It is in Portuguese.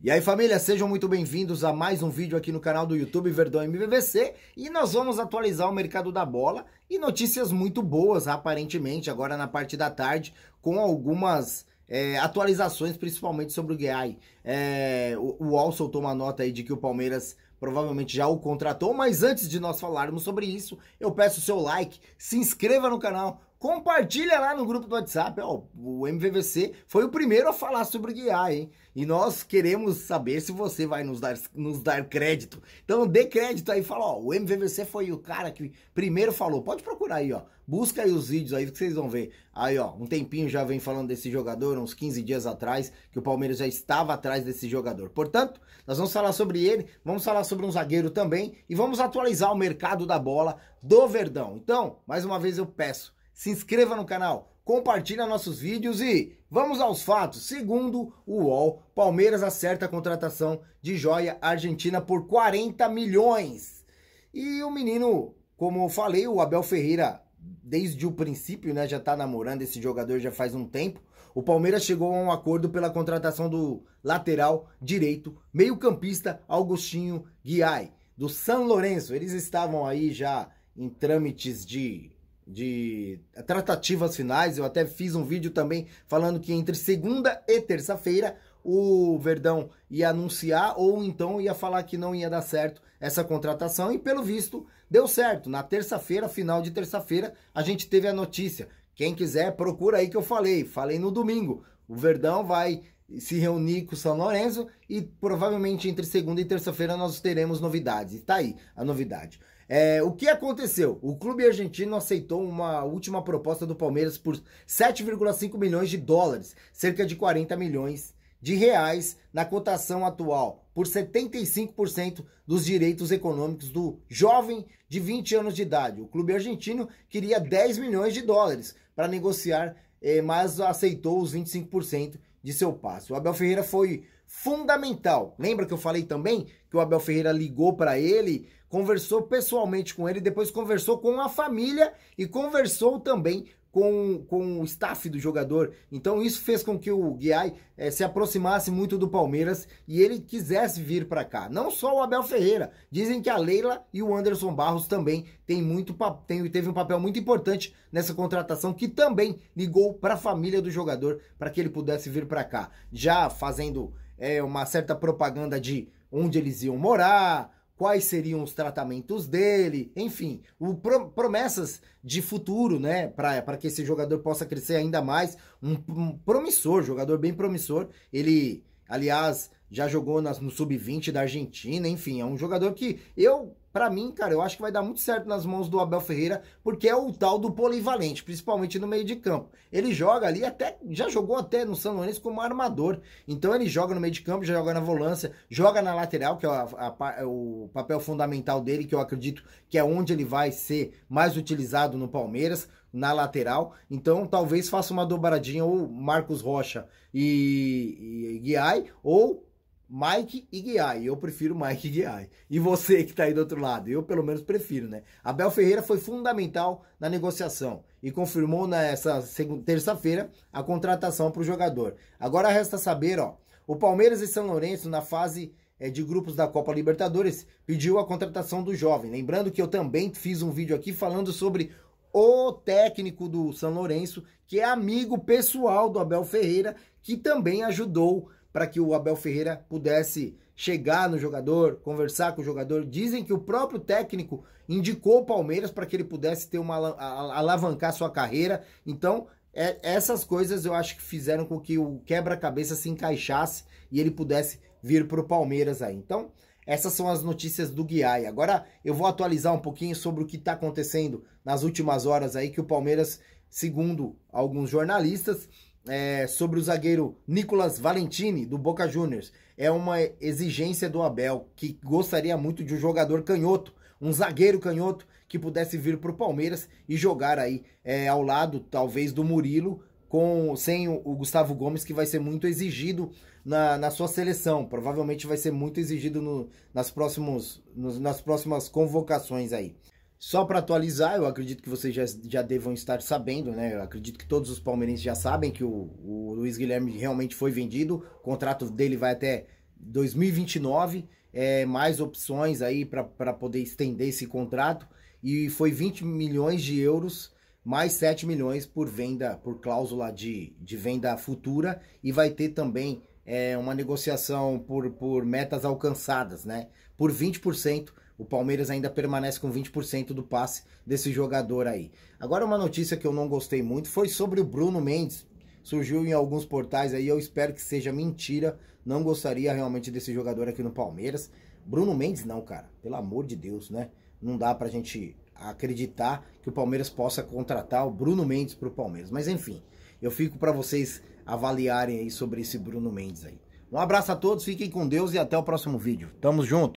E aí, família, sejam muito bem-vindos a mais um vídeo aqui no canal do YouTube Verdão MVVC e nós vamos atualizar o mercado da bola e notícias muito boas, aparentemente, agora na parte da tarde, com algumas é, atualizações, principalmente sobre o Guiai. É, o, o soltou uma nota aí de que o Palmeiras provavelmente já o contratou, mas antes de nós falarmos sobre isso, eu peço o seu like, se inscreva no canal, Compartilha lá no grupo do WhatsApp, ó, o MVVC foi o primeiro a falar sobre o guiar, hein? E nós queremos saber se você vai nos dar, nos dar crédito. Então dê crédito aí, fala, ó, o MVVC foi o cara que primeiro falou. Pode procurar aí, ó. Busca aí os vídeos aí que vocês vão ver. Aí, ó, um tempinho já vem falando desse jogador, uns 15 dias atrás, que o Palmeiras já estava atrás desse jogador. Portanto, nós vamos falar sobre ele, vamos falar sobre um zagueiro também e vamos atualizar o mercado da bola do Verdão. Então, mais uma vez eu peço se inscreva no canal, compartilhe nossos vídeos e vamos aos fatos. Segundo o UOL, Palmeiras acerta a contratação de joia argentina por 40 milhões. E o menino, como eu falei, o Abel Ferreira, desde o princípio, né, já está namorando esse jogador já faz um tempo. O Palmeiras chegou a um acordo pela contratação do lateral direito, meio-campista Augustinho Guiai, do São Lourenço. Eles estavam aí já em trâmites de de tratativas finais. Eu até fiz um vídeo também falando que entre segunda e terça-feira o Verdão ia anunciar ou então ia falar que não ia dar certo essa contratação e pelo visto deu certo. Na terça-feira, final de terça-feira, a gente teve a notícia. Quem quiser, procura aí que eu falei. Falei no domingo. O Verdão vai se reunir com o São Lourenço e provavelmente entre segunda e terça-feira nós teremos novidades. E tá aí a novidade. É, o que aconteceu? O clube argentino aceitou uma última proposta do Palmeiras por 7,5 milhões de dólares, cerca de 40 milhões de reais na cotação atual, por 75% dos direitos econômicos do jovem de 20 anos de idade. O clube argentino queria 10 milhões de dólares para negociar, é, mas aceitou os 25% de seu passe. O Abel Ferreira foi fundamental. Lembra que eu falei também que o Abel Ferreira ligou para ele conversou pessoalmente com ele, depois conversou com a família e conversou também com, com o staff do jogador. Então isso fez com que o Guiai eh, se aproximasse muito do Palmeiras e ele quisesse vir para cá. Não só o Abel Ferreira, dizem que a Leila e o Anderson Barros também tem muito tem, teve um papel muito importante nessa contratação que também ligou para a família do jogador para que ele pudesse vir para cá. Já fazendo é, uma certa propaganda de onde eles iam morar, quais seriam os tratamentos dele, enfim, o, promessas de futuro, né, para que esse jogador possa crescer ainda mais, um, um, promissor, jogador bem promissor, ele, aliás, já jogou nas, no sub-20 da Argentina, enfim, é um jogador que eu para mim, cara, eu acho que vai dar muito certo nas mãos do Abel Ferreira, porque é o tal do polivalente, principalmente no meio de campo. Ele joga ali até, já jogou até no São Lourenço como armador. Então ele joga no meio de campo, joga na volância, joga na lateral, que é, a, a, é o papel fundamental dele, que eu acredito que é onde ele vai ser mais utilizado no Palmeiras na lateral. Então, talvez faça uma dobradinha ou Marcos Rocha e, e Guiai, ou Mike e Guiai. Eu prefiro Mike e E você que está aí do outro lado, eu pelo menos prefiro, né? Abel Ferreira foi fundamental na negociação e confirmou nessa terça-feira a contratação para o jogador. Agora resta saber, ó, o Palmeiras e São Lourenço na fase é, de grupos da Copa Libertadores pediu a contratação do jovem. Lembrando que eu também fiz um vídeo aqui falando sobre o técnico do São Lourenço, que é amigo pessoal do Abel Ferreira, que também ajudou para que o Abel Ferreira pudesse chegar no jogador, conversar com o jogador. Dizem que o próprio técnico indicou o Palmeiras para que ele pudesse ter uma alavancar sua carreira. Então, é, essas coisas eu acho que fizeram com que o quebra-cabeça se encaixasse e ele pudesse vir para o Palmeiras aí. Então, essas são as notícias do Guiai. Agora eu vou atualizar um pouquinho sobre o que está acontecendo nas últimas horas aí que o Palmeiras, segundo alguns jornalistas, é, sobre o zagueiro Nicolas Valentini, do Boca Juniors. É uma exigência do Abel, que gostaria muito de um jogador canhoto, um zagueiro canhoto, que pudesse vir para o Palmeiras e jogar aí é, ao lado, talvez, do Murilo, com sem o, o, Gustavo Gomes, que vai ser muito exigido na, na sua seleção. Provavelmente vai ser muito exigido no, nas, próximos, nos, nas próximas convocações aí. Só para atualizar, eu acredito que vocês já, já devam estar sabendo, né? Eu acredito que todos os palmeirenses já sabem que o, o Luiz Guilherme realmente foi vendido. O contrato dele vai até 2029. É, mais opções aí para poder estender esse contrato. E foi 20 milhões de euros, mais 7 milhões por venda, por cláusula de, de venda futura. E vai ter também é, uma negociação por, por metas alcançadas, né? Por 20% o Palmeiras ainda permanece com 20% do passe desse jogador aí. Agora uma notícia que eu não gostei muito foi sobre o Bruno Mendes. Surgiu em alguns portais aí, eu espero que seja mentira. Não gostaria realmente desse jogador aqui no Palmeiras. Bruno Mendes não, cara. Pelo amor de Deus, né? Não dá pra gente acreditar que o Palmeiras possa contratar o Bruno Mendes pro Palmeiras. Mas enfim, eu fico para vocês avaliarem aí sobre esse Bruno Mendes aí. Um abraço a todos, fiquem com Deus e até o próximo vídeo. Tamo junto!